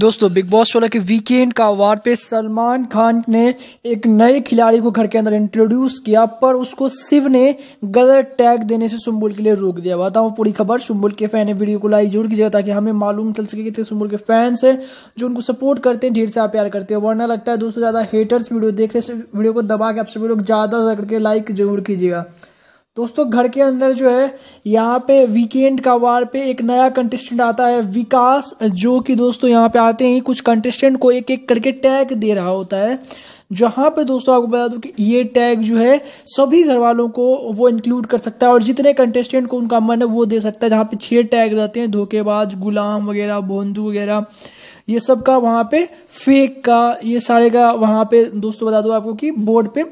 दोस्तों big boss सोलह के वीकेंड का अवार्ड पे सलमान खान ने एक नए खिलाड़ी को घर के अंदर इंट्रोड्यूस किया पर उसको शिव ने गलत टैग देने से सुम्बुल के लिए रोक दिया बताऊँ पूरी खबर सुम्बुल के फैन है वीडियो को लाइक जरूर कीजिएगा ताकि हमें मालूम चल सके कितने सुम्बुल के फैंस हैं जो उनको सपोर्ट करते हैं ढेर सारा प्यार करते हैं वरना लगता है दोस्तों ज़्यादा हेटर्स वीडियो देख रहे वीडियो को दबा के आप सभी लोग ज़्यादा से करके लाइक जरूर कीजिएगा दोस्तों घर के अंदर जो है यहाँ पे वीकेंड का वार पे एक नया कंटेस्टेंट आता है विकास जो कि दोस्तों यहाँ पे आते ही कुछ कंटेस्टेंट को एक एक करके टैग दे रहा होता है जहाँ पे दोस्तों आपको बता दूँ कि ये टैग जो है सभी घर वालों को वो इंक्लूड कर सकता है और जितने कंटेस्टेंट को उनका मन है वो दे सकता है जहाँ पे छह टैग रहते हैं धोखेबाज गुलाम वगैरह बोंदू वगैरह ये सब का वहाँ पे फेक का ये सारे का वहाँ पे दोस्तों बता दो आपको कि बोर्ड पे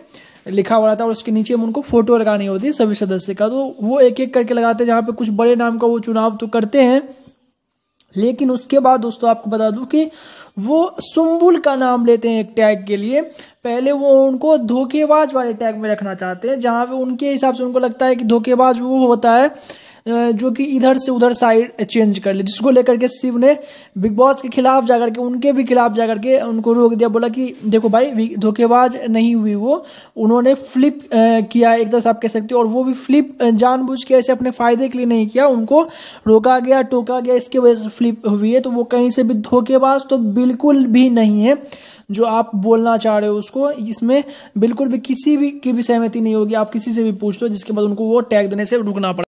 लिखा हुआ रहता है और उसके नीचे हम उनको फोटो लगानी होती है सभी सदस्य का तो वो एक एक करके लगाते हैं जहाँ पे कुछ बड़े नाम का वो चुनाव तो करते हैं लेकिन उसके बाद दोस्तों आपको बता दूं कि वो सुम्बुल का नाम लेते हैं एक टैग के लिए पहले वो उनको धोखेबाज वाले टैग में रखना चाहते हैं जहां पे उनके हिसाब से उनको लगता है कि धोखेबाज वो होता है जो कि इधर से उधर साइड चेंज कर ली जिसको लेकर के शिव ने बिग बॉस के खिलाफ जाकर के उनके भी खिलाफ जाकर के उनको रोक दिया बोला कि देखो भाई धोखेबाज नहीं हुई वो उन्होंने फ्लिप किया एक तरह से आप कह सकते हो और वो भी फ्लिप जानबूझ के ऐसे अपने फ़ायदे के लिए नहीं किया उनको रोका गया टोका गया इसके वजह से फ्लिप हुई है तो वो कहीं से भी धोखेबाज तो बिल्कुल भी नहीं है जो आप बोलना चाह रहे हो उसको इसमें बिल्कुल भी किसी भी की भी सहमति नहीं होगी आप किसी से भी पूछ लो जिसके बाद उनको वो टैग देने से रुकना पड़ा